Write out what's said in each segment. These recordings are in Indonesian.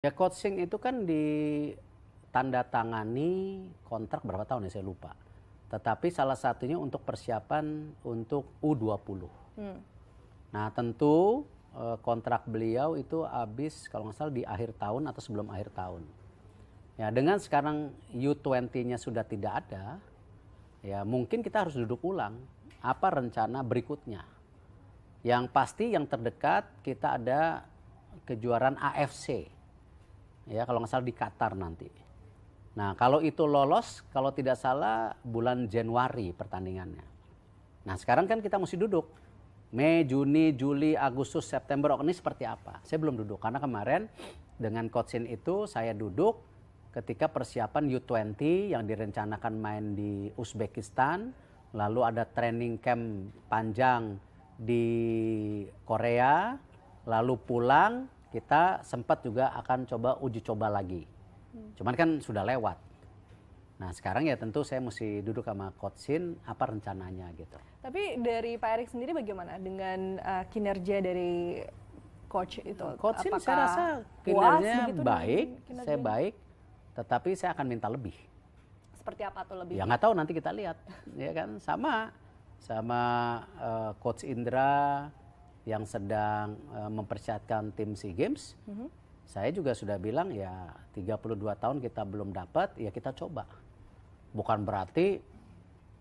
Ya coaching itu kan di tanda tangani kontrak berapa tahun ya saya lupa. Tetapi salah satunya untuk persiapan untuk U20. Hmm. Nah tentu eh, kontrak beliau itu habis kalau nggak salah di akhir tahun atau sebelum akhir tahun. Ya dengan sekarang U20-nya sudah tidak ada, ya mungkin kita harus duduk ulang apa rencana berikutnya. Yang pasti yang terdekat kita ada kejuaraan AFC ya kalau nggak salah di Qatar nanti. Nah kalau itu lolos, kalau tidak salah bulan Januari pertandingannya. Nah sekarang kan kita mesti duduk. Mei, Juni, Juli, Agustus, September, ini seperti apa? Saya belum duduk karena kemarin dengan coachin itu saya duduk ketika persiapan U20 yang direncanakan main di Uzbekistan, lalu ada training camp panjang di Korea, lalu pulang kita sempat juga akan coba uji coba lagi. Hmm. Cuman kan sudah lewat. Nah sekarang ya tentu saya mesti duduk sama Coach Sin, apa rencananya gitu. Tapi dari Pak Erik sendiri bagaimana dengan uh, kinerja dari coach itu? Coach Sin saya rasa kinerjanya baik, kinerja. saya baik, tetapi saya akan minta lebih. Seperti apa tuh lebih? Ya nggak tahu nanti kita lihat, ya kan sama sama uh, coach Indra yang sedang uh, mempersiapkan tim SEA Games, mm -hmm. saya juga sudah bilang ya 32 tahun kita belum dapat, ya kita coba. Bukan berarti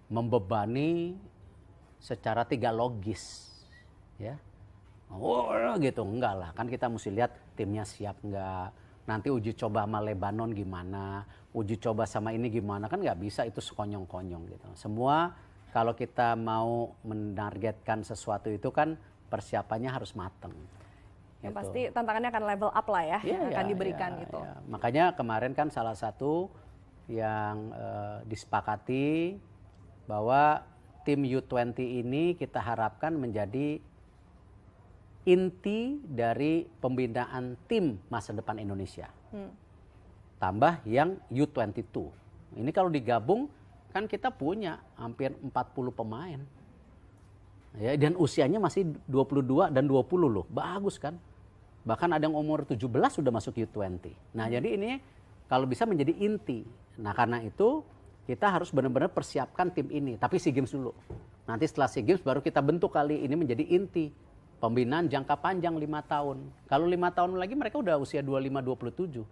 membebani secara tiga logis. Ya. Oh, gitu enggak lah. Kan kita mesti lihat timnya siap enggak. Nanti uji coba sama Lebanon gimana, uji coba sama ini gimana kan nggak bisa itu sekonyong-konyong gitu. Semua kalau kita mau menargetkan sesuatu itu kan persiapannya harus mateng. Ya gitu. pasti tantangannya akan level up lah ya, ya yang akan iya, diberikan ya, gitu. Ya. Makanya kemarin kan salah satu yang uh, disepakati bahwa tim U20 ini kita harapkan menjadi inti dari pembinaan tim masa depan Indonesia. Hmm. Tambah yang U22. Ini kalau digabung kan kita punya hampir 40 pemain Ya, dan usianya masih 22 dan 20 loh. Bagus kan? Bahkan ada yang umur 17 sudah masuk U20. Nah, jadi ini kalau bisa menjadi inti. Nah, karena itu kita harus benar-benar persiapkan tim ini. Tapi SEA Games dulu. Nanti setelah SEA Games baru kita bentuk kali ini menjadi inti. Pembinaan jangka panjang 5 tahun. Kalau 5 tahun lagi mereka udah usia 25-27.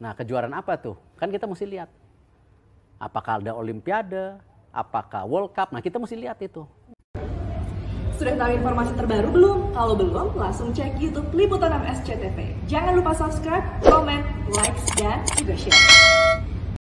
Nah, kejuaraan apa tuh? Kan kita mesti lihat. Apakah ada Olimpiade? Apakah World Cup? Nah, kita mesti lihat itu. Sudah tahu informasi terbaru belum? Kalau belum, langsung cek YouTube Liputan MSCTV. Jangan lupa subscribe, comment, like, dan juga share.